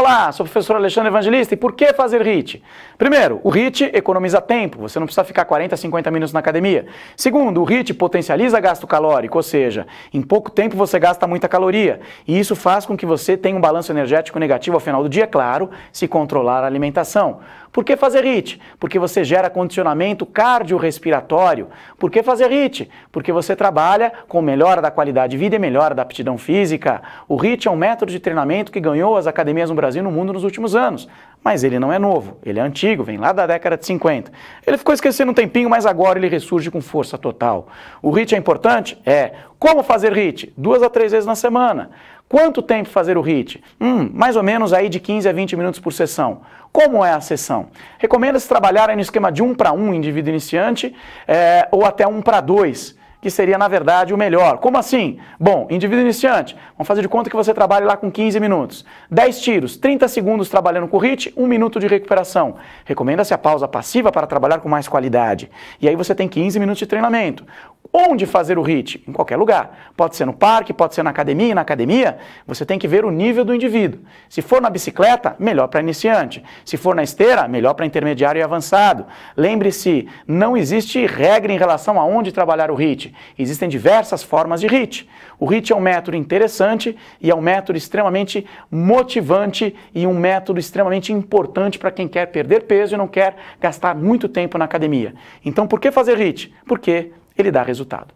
Olá, sou o professor Alexandre Evangelista e por que fazer HIT? Primeiro, o HIT economiza tempo, você não precisa ficar 40, 50 minutos na academia. Segundo, o HIT potencializa gasto calórico, ou seja, em pouco tempo você gasta muita caloria e isso faz com que você tenha um balanço energético negativo ao final do dia, claro, se controlar a alimentação. Por que fazer HIIT? Porque você gera condicionamento cardiorrespiratório. Por que fazer HIIT? Porque você trabalha com melhora da qualidade de vida e melhora da aptidão física. O HIIT é um método de treinamento que ganhou as academias no Brasil e no mundo nos últimos anos. Mas ele não é novo, ele é antigo, vem lá da década de 50. Ele ficou esquecendo um tempinho, mas agora ele ressurge com força total. O HIIT é importante? É. Como fazer HIIT? Duas a três vezes na semana. Quanto tempo fazer o HIT? Hum, mais ou menos aí de 15 a 20 minutos por sessão. Como é a sessão? Recomenda-se trabalhar no esquema de 1 para 1 indivíduo iniciante é, ou até 1 para 2 que seria, na verdade, o melhor. Como assim? Bom, indivíduo iniciante, vamos fazer de conta que você trabalha lá com 15 minutos. 10 tiros, 30 segundos trabalhando com o HIT, 1 minuto de recuperação. Recomenda-se a pausa passiva para trabalhar com mais qualidade. E aí você tem 15 minutos de treinamento. Onde fazer o HIT? Em qualquer lugar. Pode ser no parque, pode ser na academia. Na academia, você tem que ver o nível do indivíduo. Se for na bicicleta, melhor para iniciante. Se for na esteira, melhor para intermediário e avançado. Lembre-se, não existe regra em relação a onde trabalhar o HIT. Existem diversas formas de HIT. O HIT é um método interessante e é um método extremamente motivante e um método extremamente importante para quem quer perder peso e não quer gastar muito tempo na academia. Então, por que fazer HIT? Porque ele dá resultado.